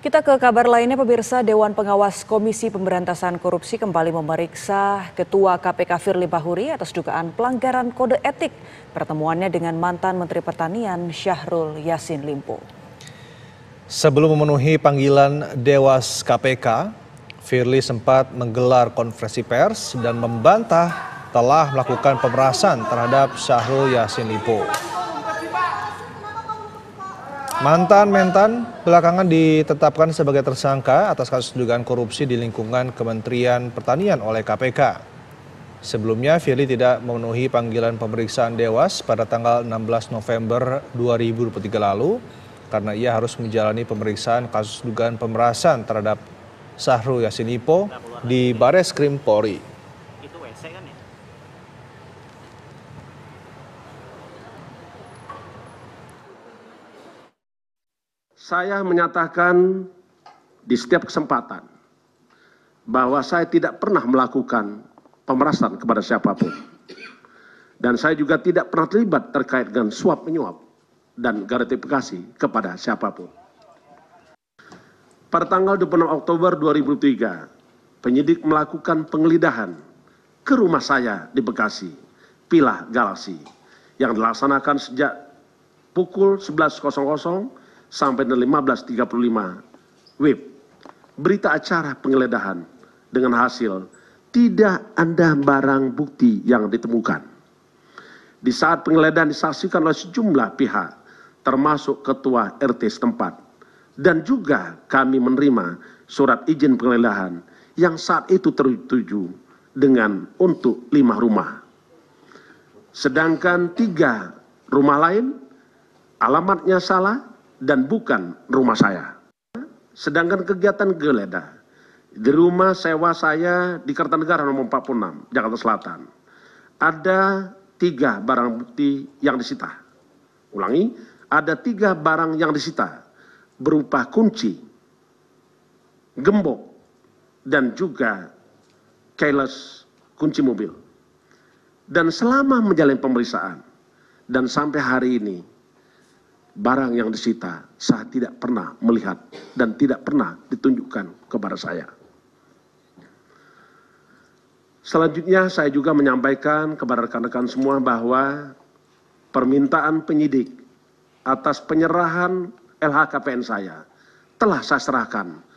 Kita ke kabar lainnya pemirsa Dewan Pengawas Komisi Pemberantasan Korupsi kembali memeriksa Ketua KPK Firly Bahuri atas dugaan pelanggaran kode etik pertemuannya dengan mantan Menteri Pertanian Syahrul Yasin Limpo. Sebelum memenuhi panggilan Dewas KPK, Firly sempat menggelar konferensi pers dan membantah telah melakukan pemerasan terhadap Syahrul Yasin Limpo. Mantan Mentan belakangan ditetapkan sebagai tersangka atas kasus dugaan korupsi di lingkungan Kementerian Pertanian oleh KPK. Sebelumnya, Firly tidak memenuhi panggilan pemeriksaan Dewas pada tanggal 16 November 2023 lalu karena ia harus menjalani pemeriksaan kasus dugaan pemerasan terhadap Syahrul Yassin di Bares Krim Polri. saya menyatakan di setiap kesempatan bahwa saya tidak pernah melakukan pemerasan kepada siapapun. Dan saya juga tidak pernah terlibat terkait dengan suap menyuap dan gratifikasi kepada siapapun. Pada tanggal 26 Oktober 2003, penyidik melakukan penggeledahan ke rumah saya di Bekasi, Pilah Galaksi, yang dilaksanakan sejak pukul 11.00 sampai dengan 15.35 WIB. Berita acara penggeledahan dengan hasil tidak ada barang bukti yang ditemukan. Di saat penggeledahan disaksikan oleh sejumlah pihak, termasuk ketua RT setempat. Dan juga kami menerima surat izin penggeledahan yang saat itu tertuju dengan untuk lima rumah. Sedangkan tiga rumah lain alamatnya salah, dan bukan rumah saya. Sedangkan kegiatan geledah di rumah sewa saya di Kertanegara nomor 46, Jakarta Selatan. Ada tiga barang bukti yang disita. Ulangi, ada tiga barang yang disita berupa kunci, gembok, dan juga keyless kunci mobil. Dan selama menjalani pemeriksaan dan sampai hari ini barang yang disita saya tidak pernah melihat dan tidak pernah ditunjukkan kepada saya. Selanjutnya saya juga menyampaikan kepada rekan-rekan semua bahwa permintaan penyidik atas penyerahan LHKPN saya telah saya serahkan